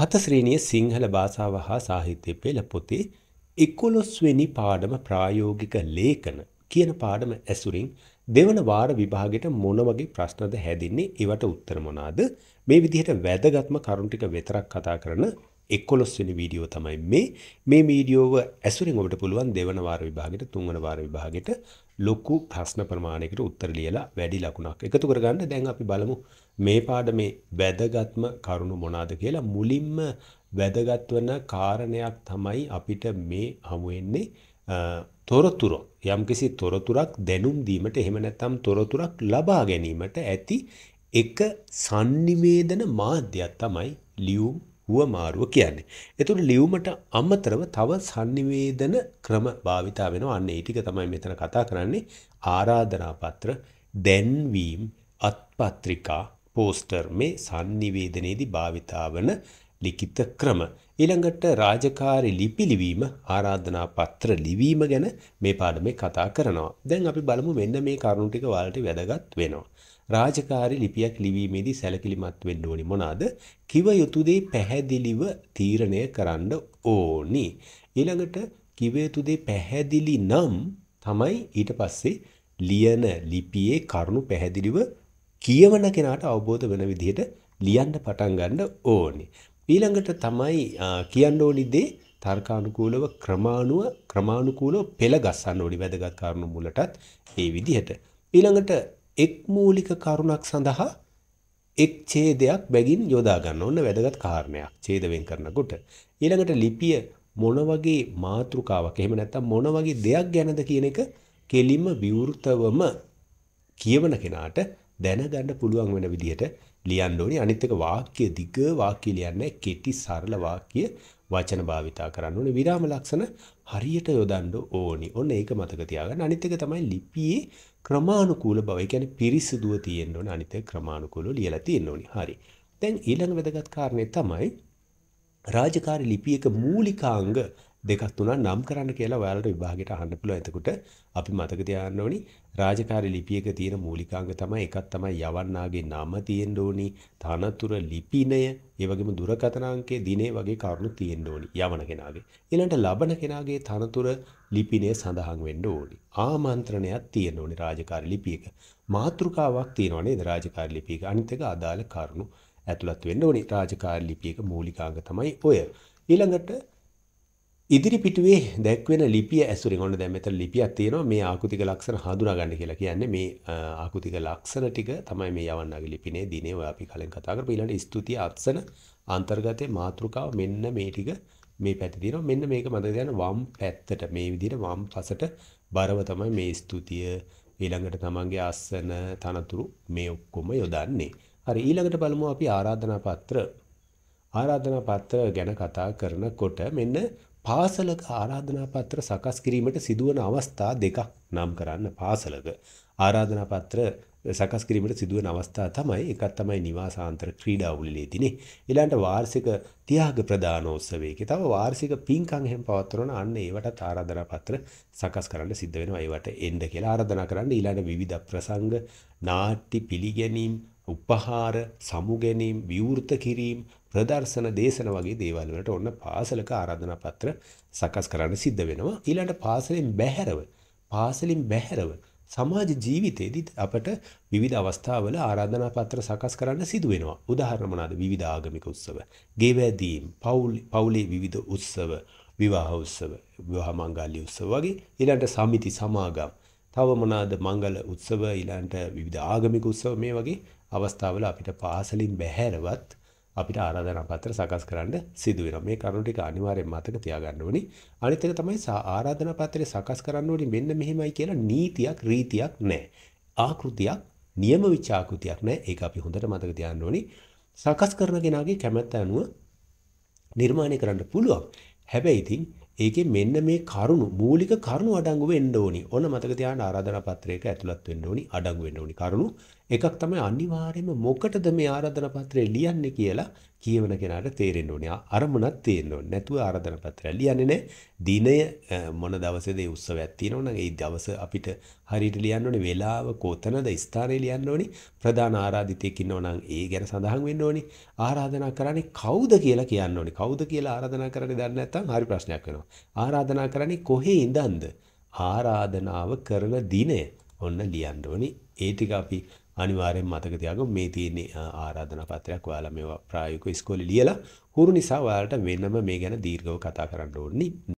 හතශ්‍රීණිය සිංහල භාෂාව හා සාහිත්‍ය පෙළ පොතේ එකොළොස්වෙනි පාඩම ප්‍රායෝගික ලේඛන කියන පාඩම ඇසුරින් දෙවන වාර විභාගෙට මොන වගේ ප්‍රශ්නද හැදින්නේ ඒවට උත්තර මොනාද මේ විදිහට වැදගත්ම කරුණු ටික විතරක් කතා කරන එකොළොස්වෙනි වීඩියෝ තමයි මේ මේ වීඩියෝව ඇසුරින් ඔබට පුළුවන් දෙවන වාර විභාගෙට තුන්වන වාර විභාගෙට ලොකු ප්‍රශ්න ප්‍රමාණයකට උත්තර ලියලා වැඩි ලකුණක් එකතු කරගන්න දැන් අපි බලමු මේ පාඩමේ වැදගත්ම කරුණු මොනවාද කියලා මුලින්ම වැදගත් වෙන කාරණයක් තමයි අපිට මේ හමු වෙන්නේ තොරතුරු. යම්කිසි තොරතුරක් දැනුම් දීමට එහෙම නැත්නම් තොරතුරක් ලබා ගැනීමට ඇති එක sannivedana මාධ්‍යයක් තමයි ලියුම් හුවමාරුව කියන්නේ. එතකොට ලියුමට අමතරව තව sannivedana ක්‍රම භාවිතා වෙනවා. අන්න ඒ ටික තමයි මෙතන කතා කරන්නේ. ආරාධනා පත්‍ර, දැන්වීම්, අත්පත්‍රිකා පෝස්ටර් මේ sannivedanayේදී භාවිතා වන ලිඛිත ක්‍රම ඊළඟට රාජකාරී ලිපි ලිවීම ආරාධනා පත්‍ර ලිවීම ගැන මේ පාඩමේ කතා කරනවා. දැන් අපි බලමු මෙන්න මේ කරුණු ටික වලට වැදගත් වෙනවා. රාජකාරී ලිපියක් ලිවීමේදී සැලකිලිමත් වෙන්න ඕනි මොනවාද? කිව යුතු දේ පැහැදිලිව තීරණය කරන්න ඕනි. ඊළඟට කිව යුතු දේ පැහැදිලි නම් තමයි ඊට පස්සේ ලියන ලිපියේ කරුණු පැහැදිලිව කියවන කෙනාට අවබෝධ වෙන විදිහට ලියන්න පටන් ගන්න ඕනේ. ඊළඟට තමයි කියන්න ඕනි දේ තර්කානුකූලව ක්‍රමානුව ක්‍රමානුකූලව පෙළ ගස්සන්න ඕනි වැදගත් කාරණු මුලටත් ඒ විදිහට. ඊළඟට එක් මූලික කරුණක් සඳහා එක් ඡේදයක් බැගින් යොදා ගන්න ඕන වැදගත් කාරණයක් ඡේද වෙන් කරනකොට ඊළඟට ලිපිය මොන වගේ මාතෘකාවක් එහෙම නැත්නම් මොන වගේ දෙයක් ගැනද කියන එක කෙලිම විවෘතවම කියවන කෙනාට දැනගන්න පුළුවන් වෙන විදිහට ලියන්න ඕනේ. අනිත් එක වාක්‍ය දිග වාක්‍ය ලියන්නේ කෙටි සරල වාක්‍ය වචන භාවිතා කරන්න ඕනේ. විරාම ලක්ෂණ හරියට යොදන්න ඕනි. ඔන්න ඒක මතක තියාගන්න. අනිත් එක තමයි ලිපියේ ක්‍රමානුකූල බව. ඒ කියන්නේ පිරිසිදුව තියෙන්න ඕනේ. අනිත් එක ක්‍රමානුකූලව ලියලා තියෙන්න ඕනේ. හරි. දැන් ඊළඟ වැදගත් කාරණේ තමයි රාජකාරී ලිපියක මූලිකාංග දෙකක් තුනක් නම් කරන්න කියලා ඔයාලට විභාගෙට අහන්න පුළුවන්. එතකොට අපි මතක තියාගන්න ඕනි රාජකාරී ලිපියක තියෙන මූලිකාංග තමයි එකක් තමයි යවන්නාගේ නම තියෙන්න ඕනි, තනතුර ලිපිනය, ඒ වගේම දුරකථන අංකය, දිනේ වගේ කරුණු තියෙන්න ඕනි යවන කෙනාගේ. ඊළඟට ලබන කෙනාගේ තනතුර ලිපිනය සඳහන් වෙන්න ඕනි. ආමන්ත්‍රණයක් තියෙන්න ඕනි රාජකාරී ලිපියක. මාතෘකාවක් තියෙනවා නේද රාජකාරී ලිපියක. අනිත් එක අදාළ කරුණු ඇතුළත් වෙන්න ඕනි රාජකාරී ලිපියක මූලිකාංග තමයි ඔය. ඊළඟට ඉදිරිපිටුවේ දැක්වෙන ලිපිය ඇසුරින් ඔන්න දැන් මෙතන ලිපියක් තියෙනවා මේ ආකෘතික ලක්ෂණ හඳුනා ගන්න කියලා කියන්නේ මේ ආකෘතික ලක්ෂණ ටික තමයි මේ යවන්නගේ ලිපිනේ දිනේ ඔය අපි කලින් කතා කරපු ඊළඟ ස්තුතිය අත්සන අන්තර්ගතයේ මාතෘකාව මෙන්න මේ ටික මේ පැත්තේ තියෙනවා මෙන්න මේක මතක තියාගන්න වම් පැත්තට මේ විදිහට වම් පසට බරව තමයි මේ ස්තුතිය ඊළඟට තමන්ගේ අස්සන තනතුරු මේ ඔක්කොම යොදන්නේ හරි ඊළඟට බලමු අපි ආරාධනා පත්‍ර ආරාධනා පත්‍ර ගැන කතා කරනකොට මෙන්න පාසලක ආරාධනා පත්‍ර සකස් කිරීමට සිදුවන අවස්ථා දෙකක් නම් කරන්න පාසලක ආරාධනා පත්‍ර සකස් කිරීමට සිදුවන අවස්ථා තමයි එකක් තමයි නිවාසාන්තර ක්‍රීඩා උළෙලේ තිනේ ඊළඟට වාර්ෂික තියාග ප්‍රදානෝත්සවයක තව වාර්ෂික පින්කම් එහෙම පවත්වන අන්න ඒවට ආරාධනා පත්‍ර සකස් කරන්න සිද්ධ වෙනවා ඒවට එන්න කියලා ආරාධනා කරන්න ඊළඟ විවිධ ප්‍රසංග නාට්‍ය පිළිගැනීම් උපහාර සමුගැනීම් විවෘත කිරීම් ප්‍රදර්ශන දේශන වගේ දේවල් වලට ඔන්න පාසලක ආරාධනා පත්‍ර සකස් කරන්න සිද්ධ වෙනවා ඊළඟට පාසලෙන් බැහැරව පාසලින් බැහැරව සමාජ ජීවිතයේදී අපට විවිධ අවස්ථාවල ආරාධනා පත්‍ර සකස් කරන්න සිදු වෙනවා උදාහරණ මොනවාද විවිධ ආගමික උත්සව ගෙවැදීම් පවුල් පවුලේ විවිධ උත්සව විවාහ උත්සව විවාහ මංගල්‍ය උත්සව වගේ ඊළඟට සමිති සමාගම් තව මොනාද මංගල උත්සව ඊළඟට විවිධ ආගමික උත්සව මේ වගේ අවස්ථාවල අපිට පාසලින් බැහැරවත් අපිට ආරාධනා පත්‍ර සකස් කරන්න සිදු වෙනවා. මේ කරුණු ටික අනිවාර්යෙන් මතක තියාගන්න ඕනි. අනිත් එක තමයි ආරාධනා පත්‍රය සකස් කරන්න ඕනි මෙන්න මෙහෙමයි කියලා නීතියක් රීතියක් නැහැ. ආකෘතියක් නියම විචාකෘතියක් නැහැ. ඒක අපි හොඳට මතක තියාගන්න ඕනි. සකස් කරන කෙනාගේ කැමැත්ත අනුව නිර්මාණය කරන්න පුළුවන්. හැබැයි ඉතින් ඒකේ මෙන්න මේ කරුණු මූලික කරුණු අඩංගු වෙන්න ඕනි. ඕන මතක තියාගන්න ආරාධනා පත්‍රයක ඇතුළත් වෙන්න ඕනි, අඩංගු වෙන්න ඕනි කරුණු. එකක් තමයි අනිවාර්යයෙන්ම මොකටද මේ ආරාධනා පත්‍රය ලියන්නේ කියලා කියවන කෙනාට තේරෙන්න ඕනේ. අරමුණක් තේරෙන්න ඕනේ. නැතුව ආරාධනා පත්‍රය ලියන්නේ නැහැ. දිනය මොන දවසේද ඒ උත්සවයක් තියෙනවනම් ඒ දවස අපිට හරියට ලියන්න ඕනේ. වේලාව කොතනද ස්ථානය ලියන්න ඕනේ. ප්‍රධාන ආරාධිතයෙක් ඉන්නවනම් ඒ ගැන සඳහන් වෙන්න ඕනේ. ආරාධනා කරන්නේ කවුද කියලා කියන්න ඕනේ. කවුද කියලා ආරාධනා කරන්නේ දන්නේ නැත්නම් හරි ප්‍රශ්නයක් වෙනවා. ආරාධනා කරන්නේ කොහේ ඉඳන්ද? ආරාධනාව කරන දිනය ඔන්න ලියන්න ඕනේ. ඒ ටික අපි අනිවාර්යෙන් මතක තියාගන්න මේ තියෙන ආරාධනා පත්‍රයක් ඔයාලා මේවා ප්‍රායෝගිකව ඉස්කෝලේ ලියලා හුරු නිසා ඔයාලට වෙනම මේ ගැන දීර්ඝව කතා කරන්න ඕනේ.